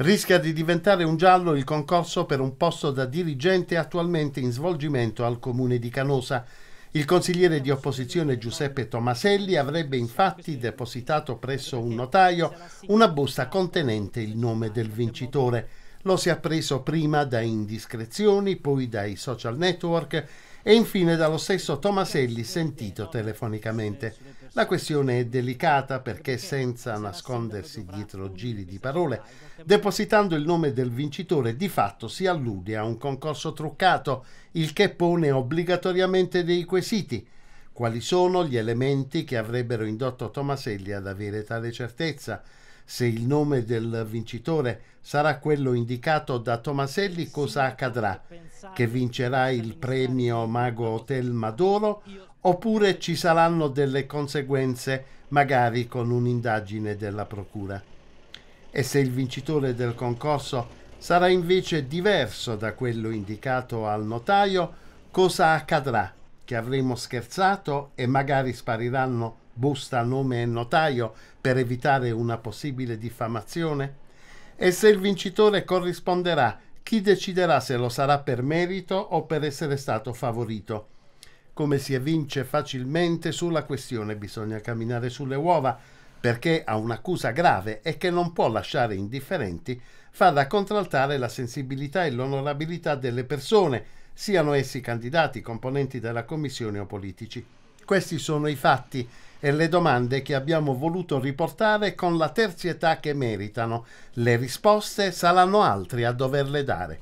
rischia di diventare un giallo il concorso per un posto da dirigente attualmente in svolgimento al comune di Canosa. Il consigliere di opposizione Giuseppe Tomaselli avrebbe infatti depositato presso un notaio una busta contenente il nome del vincitore. Lo si è appreso prima da indiscrezioni, poi dai social network e infine dallo stesso Tomaselli sentito telefonicamente. La questione è delicata perché senza nascondersi dietro giri di parole, depositando il nome del vincitore di fatto si allude a un concorso truccato, il che pone obbligatoriamente dei quesiti. Quali sono gli elementi che avrebbero indotto Tomaselli ad avere tale certezza? Se il nome del vincitore sarà quello indicato da Tomaselli, cosa accadrà? Che vincerà il premio Mago Hotel Madoro oppure ci saranno delle conseguenze, magari con un'indagine della Procura? E se il vincitore del concorso sarà invece diverso da quello indicato al notaio, cosa accadrà? Che avremo scherzato e magari spariranno busta nome e notaio per evitare una possibile diffamazione? E se il vincitore corrisponderà, chi deciderà se lo sarà per merito o per essere stato favorito? Come si evince facilmente sulla questione bisogna camminare sulle uova, perché ha un'accusa grave e che non può lasciare indifferenti, fa da contraltare la sensibilità e l'onorabilità delle persone, siano essi candidati, componenti della commissione o politici. Questi sono i fatti e le domande che abbiamo voluto riportare con la terzietà che meritano. Le risposte saranno altri a doverle dare.